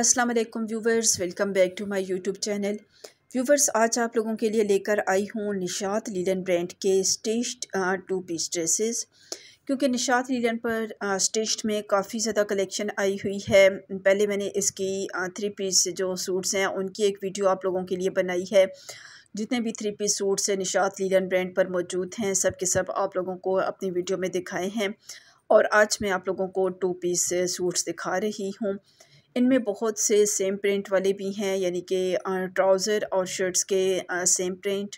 अस्सलाम वालेकुम viewers welcome back to my YouTube channel viewers आज आप लोगों के लिए लेकर आई हूँ निशात लीलन ब्रांड के स्टेस्ट टू पीस ड्रेसेस क्योंकि निशात लीलन पर स्टेस्ट में काफ़ी ज़्यादा कलेक्शन आई हुई है पहले मैंने इसकी थ्री पीस जो सूट्स हैं उनकी एक वीडियो आप लोगों के लिए बनाई है जितने भी थ्री पीस सूट्स हैं निशात लीलन ब्रांड पर मौजूद हैं सब के सब आप लोगों को अपनी वीडियो में दिखाए हैं और आज मैं आप लोगों को टू पीस सूट्स दिखा रही हूँ इनमें बहुत से सेम प्रिंट वाले भी हैं यानी कि ट्राउज़र और शर्ट्स के सेम प्रिंट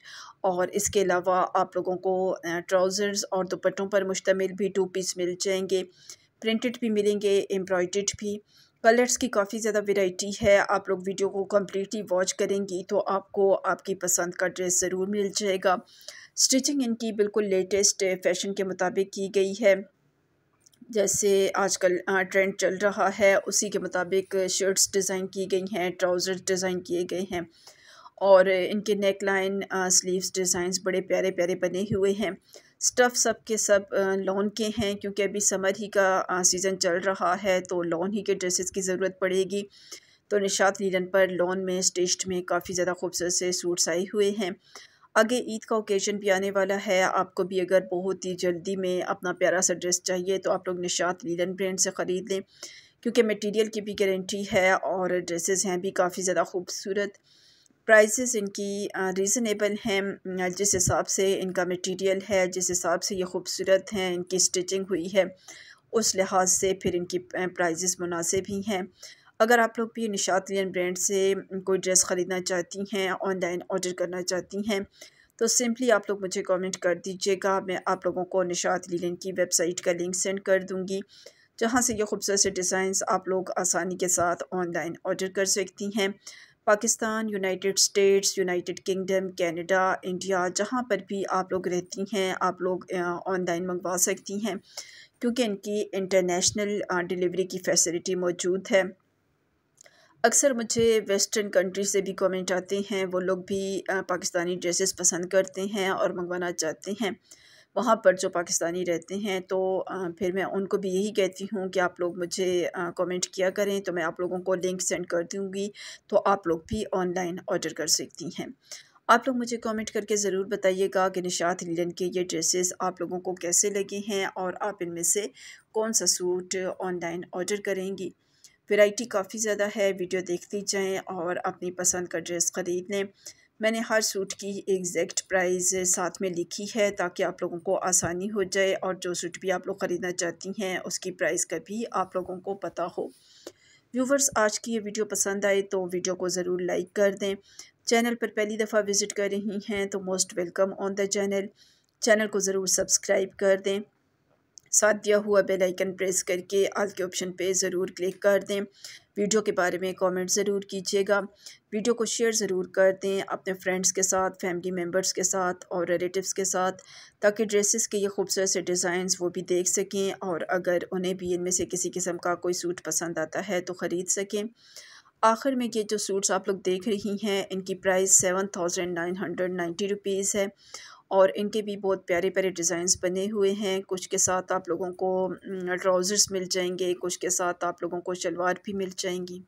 और इसके अलावा आप लोगों को ट्राउज़र्स और दुपट्टों पर मुश्तमिल भी टू पीस मिल जाएंगे प्रिंटेड भी मिलेंगे एम्ब्रॉयड भी कलर्स की काफ़ी ज़्यादा वेराइटी है आप लोग वीडियो को कम्प्लीटली वॉच करेंगी तो आपको आपकी पसंद का ड्रेस ज़रूर मिल जाएगा स्टिचिंग इनकी बिल्कुल लेटेस्ट फैशन के मुताबिक की गई है जैसे आजकल ट्रेंड चल रहा है उसी के मुताबिक शर्ट्स डिज़ाइन की गई हैं ट्राउज़र्स डिज़ाइन किए गए हैं और इनके नेक लाइन स्लीव्स डिज़ाइंस बड़े प्यारे प्यारे बने हुए हैं स्टफ़ सब के सब लॉन के हैं क्योंकि अभी समर ही का सीज़न चल रहा है तो लॉन ही के ड्रेसेस की ज़रूरत पड़ेगी तो निशात लीलन पर लॉन में स्टेस्ट में काफ़ी ज़्यादा खूबसूरत से सूट्स आए हुए हैं आगे ईद का ओकेज़न भी आने वाला है आपको भी अगर बहुत ही जल्दी में अपना प्यारा सा ड्रेस चाहिए तो आप लोग निशात लीलन ब्रांड से ख़रीद लें क्योंकि मटेरियल की भी गारंटी है और ड्रेसेस हैं भी काफ़ी ज़्यादा खूबसूरत प्राइसेस इनकी रीज़नेबल हैं जिस हिसाब से इनका मटेरियल है जिस हिसाब से ये खूबसूरत हैं इनकी स्टिचिंग हुई है उस लिहाज से फिर इनकी प्राइजेस मुनासिब ही हैं अगर आप लोग भी लियन ब्रांड से कोई ड्रेस ख़रीदना चाहती हैं ऑनलाइन ऑर्डर करना चाहती हैं तो सिंपली आप लोग मुझे कमेंट कर दीजिएगा मैं आप लोगों को निशात लीलन की वेबसाइट का लिंक सेंड कर दूंगी जहाँ से ये खूबसूरत से डिज़ाइंस आप लोग आसानी के साथ ऑनलाइन ऑर्डर कर सकती हैं Pakistan United States United Kingdom Canada India जहाँ पर भी आप लोग रहती हैं आप लोग ऑनलाइन मंगवा सकती हैं क्योंकि इनकी इंटरनेशनल डिलीवरी की फैसिलिटी मौजूद है अक्सर मुझे वेस्टर्न कंट्री से भी कमेंट आते हैं वो लोग भी पाकिस्तानी ड्रेसेस पसंद करते हैं और मंगवाना चाहते हैं वहाँ पर जो पाकिस्तानी रहते हैं तो फिर मैं उनको भी यही कहती हूँ कि आप लोग मुझे कमेंट किया करें तो मैं आप लोगों को लिंक सेंड कर दूँगी तो आप लोग भी ऑनलाइन ऑर्डर कर सकती हैं आप लोग मुझे कमेंट करके ज़रूर बताइएगा कि निशात हिलन के ये ड्रेसेस आप लोगों को कैसे लगे हैं और आप इनमें से कौन सा सूट ऑनलाइन ऑर्डर करेंगी वैरायटी काफ़ी ज़्यादा है वीडियो देखती जाएं और अपनी पसंद का ड्रेस ख़रीद लें मैंने हर सूट की एग्जैक्ट प्राइस साथ में लिखी है ताकि आप लोगों को आसानी हो जाए और जो सूट भी आप लोग ख़रीदना चाहती हैं उसकी प्राइस का भी आप लोगों को पता हो व्यूवर्स आज की ये वीडियो पसंद आए तो वीडियो को ज़रूर लाइक कर दें चैनल पर पहली दफ़ा विज़िट कर रही हैं तो most welcome on the channel channel को ज़रूर सब्सक्राइब कर दें साथ दिया हुआ बेल आइकन प्रेस करके आल के ऑप्शन पे ज़रूर क्लिक कर दें वीडियो के बारे में कमेंट ज़रूर कीजिएगा वीडियो को शेयर ज़रूर कर दें अपने फ्रेंड्स के साथ फैमिली मेम्बर्स के साथ और रिलेटिव्स के साथ ताकि ड्रेसेस के ये खूबसूरत से डिज़ाइंस वो भी देख सकें और अगर उन्हें भी इनमें से किसी किस्म का कोई सूट पसंद आता है तो ख़रीद सकें आखिर में ये जो सूट्स आप लोग देख रही हैं इनकी price seven thousand nine hundred ninety rupees है और इनके भी बहुत प्यारे प्यारे डिज़ाइंस बने हुए हैं कुछ के साथ आप लोगों को ट्राउज़र्स मिल जाएंगे कुछ के साथ आप लोगों को शलवार भी मिल जाएंगी